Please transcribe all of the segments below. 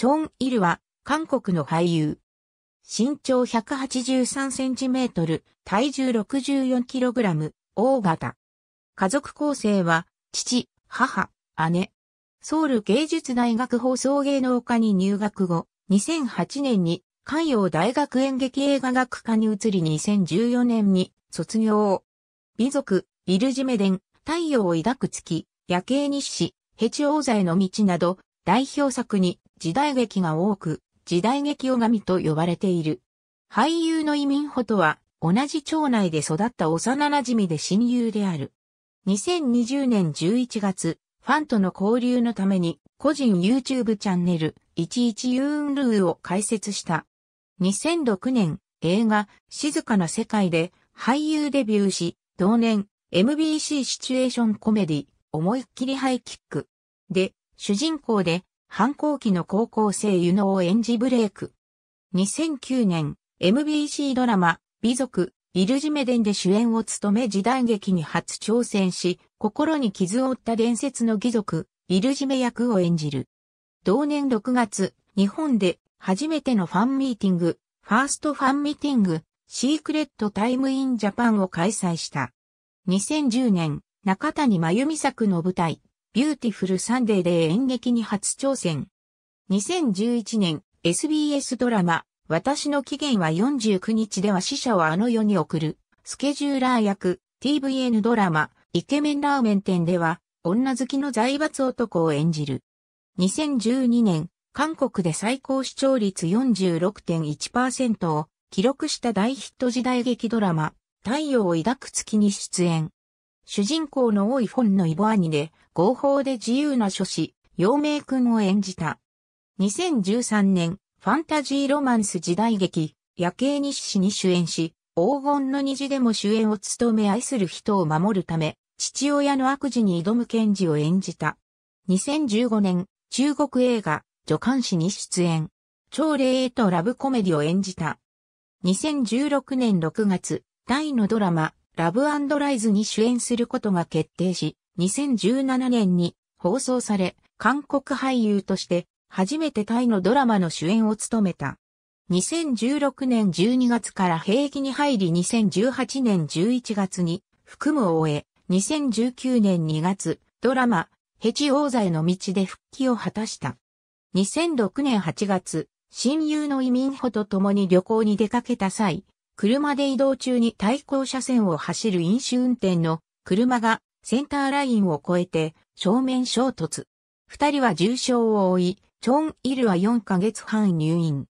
チョン・イルは、韓国の俳優。身長183センチメートル、体重64キログラム、大型。家族構成は、父、母、姉。ソウル芸術大学放送芸能科に入学後、2008年に関陽大学演劇映画学科に移り2014年に卒業。美族、イルジメデン、太陽を抱く月、夜景日誌、ヘチ王座への道など、代表作に時代劇が多く、時代劇を神と呼ばれている。俳優の移民ホとは、同じ町内で育った幼馴染で親友である。2020年11月、ファンとの交流のために、個人 YouTube チャンネル、11ユーンルーを開設した。2006年、映画、静かな世界で、俳優デビューし、同年、MBC シチュエーションコメディ、思いっきりハイキック。で、主人公で、反抗期の高校生ユノを演じブレイク。2009年、MBC ドラマ、美族、イルジメデンで主演を務め時代劇に初挑戦し、心に傷を負った伝説の義族、イルジメ役を演じる。同年6月、日本で初めてのファンミーティング、ファーストファンミーティング、シークレットタイムインジャパンを開催した。2010年、中谷真由美作の舞台、ビューティフルサンデーで演劇に初挑戦。2011年、SBS ドラマ、私の期限は49日では死者をあの世に送る、スケジューラー役、TVN ドラマ、イケメンラーメン店では、女好きの財閥男を演じる。2012年、韓国で最高視聴率46.1%を記録した大ヒット時代劇ドラマ、太陽を抱く月に出演。主人公の多い本のイボ兄で、合法で自由な書士、陽明君を演じた。2013年、ファンタジーロマンス時代劇、夜景日誌に主演し、黄金の虹でも主演を務め愛する人を守るため、父親の悪事に挑む賢治を演じた。2015年、中国映画、助監視に出演。超霊へとラブコメディを演じた。2016年6月、タイのドラマ、ラブライズに主演することが決定し、2017年に放送され、韓国俳優として初めてタイのドラマの主演を務めた。2016年12月から兵役に入り2018年11月に服務を終え、2019年2月、ドラマ、ヘチ王座への道で復帰を果たした。2006年8月、親友の移民ホと共に旅行に出かけた際、車で移動中に対向車線を走る飲酒運転の車がセンターラインを越えて正面衝突。二人は重傷を負い、チョン・イルは4ヶ月半入院。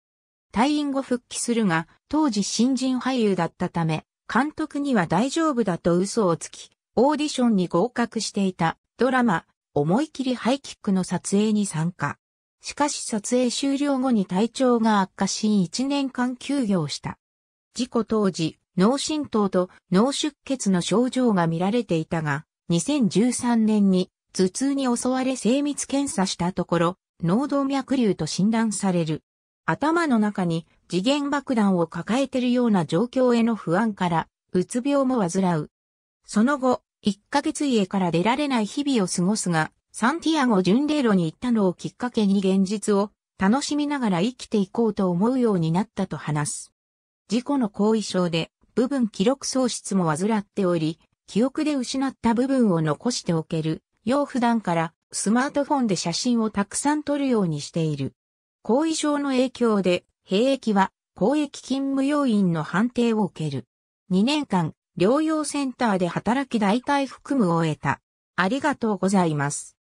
退院後復帰するが、当時新人俳優だったため、監督には大丈夫だと嘘をつき、オーディションに合格していたドラマ、思い切りハイキックの撮影に参加。しかし撮影終了後に体調が悪化し1年間休業した。事故当時、脳震盪と脳出血の症状が見られていたが、2013年に頭痛に襲われ精密検査したところ、脳動脈瘤と診断される。頭の中に次元爆弾を抱えているような状況への不安から、うつ病も患う。その後、1ヶ月家から出られない日々を過ごすが、サンティアゴ巡礼路に行ったのをきっかけに現実を楽しみながら生きていこうと思うようになったと話す。事故の後遺症で部分記録喪失も患っており、記憶で失った部分を残しておける、よう普段からスマートフォンで写真をたくさん撮るようにしている。後遺症の影響で、兵役は公益勤務要員の判定を受ける。2年間、療養センターで働き代替服務を終えた。ありがとうございます。